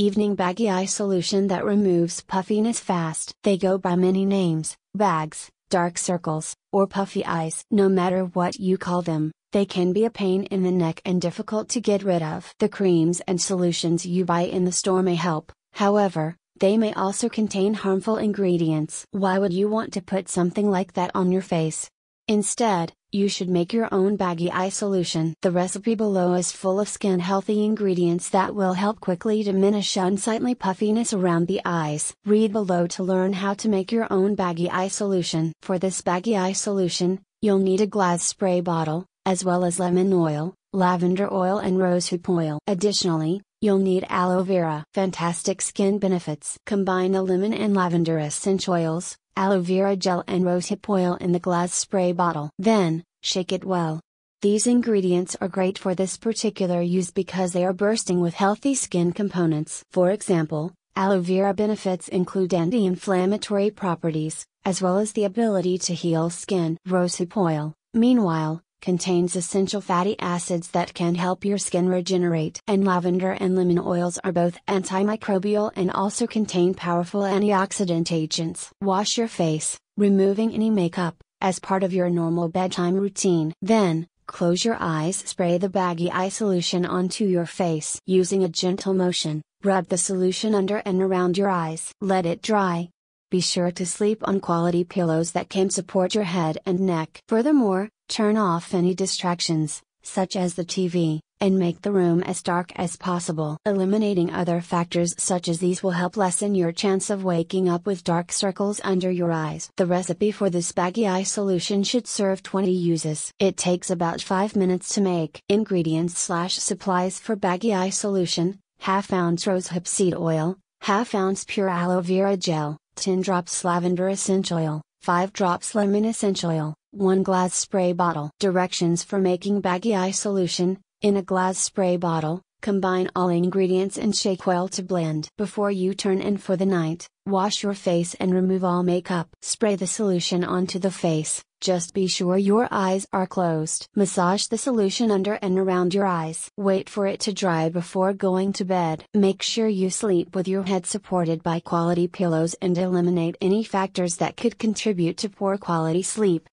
evening baggy eye solution that removes puffiness fast. They go by many names, bags, dark circles, or puffy eyes. No matter what you call them, they can be a pain in the neck and difficult to get rid of. The creams and solutions you buy in the store may help, however, they may also contain harmful ingredients. Why would you want to put something like that on your face? Instead, you should make your own baggy eye solution. The recipe below is full of skin healthy ingredients that will help quickly diminish unsightly puffiness around the eyes. Read below to learn how to make your own baggy eye solution. For this baggy eye solution, you'll need a glass spray bottle, as well as lemon oil, lavender oil and rosehip oil. Additionally, you'll need aloe vera. Fantastic skin benefits. Combine the lemon and lavender essential oils, aloe vera gel and rosehip oil in the glass spray bottle. Then, shake it well. These ingredients are great for this particular use because they are bursting with healthy skin components. For example, aloe vera benefits include anti-inflammatory properties, as well as the ability to heal skin. Rosehip oil, meanwhile, contains essential fatty acids that can help your skin regenerate. And lavender and lemon oils are both antimicrobial and also contain powerful antioxidant agents. Wash your face, removing any makeup, as part of your normal bedtime routine. Then, close your eyes, spray the baggy eye solution onto your face. Using a gentle motion, rub the solution under and around your eyes. Let it dry. Be sure to sleep on quality pillows that can support your head and neck. Furthermore, Turn off any distractions, such as the TV, and make the room as dark as possible. Eliminating other factors such as these will help lessen your chance of waking up with dark circles under your eyes. The recipe for this baggy eye solution should serve 20 uses. It takes about 5 minutes to make. Ingredients slash supplies for baggy eye solution, half ounce rosehip seed oil, half ounce pure aloe vera gel, 10 drops lavender essential oil, 5 drops lemon essential oil, 1 glass spray bottle. Directions for making baggy eye solution in a glass spray bottle. Combine all ingredients and shake well to blend. Before you turn in for the night, wash your face and remove all makeup. Spray the solution onto the face. Just be sure your eyes are closed. Massage the solution under and around your eyes. Wait for it to dry before going to bed. Make sure you sleep with your head supported by quality pillows and eliminate any factors that could contribute to poor quality sleep.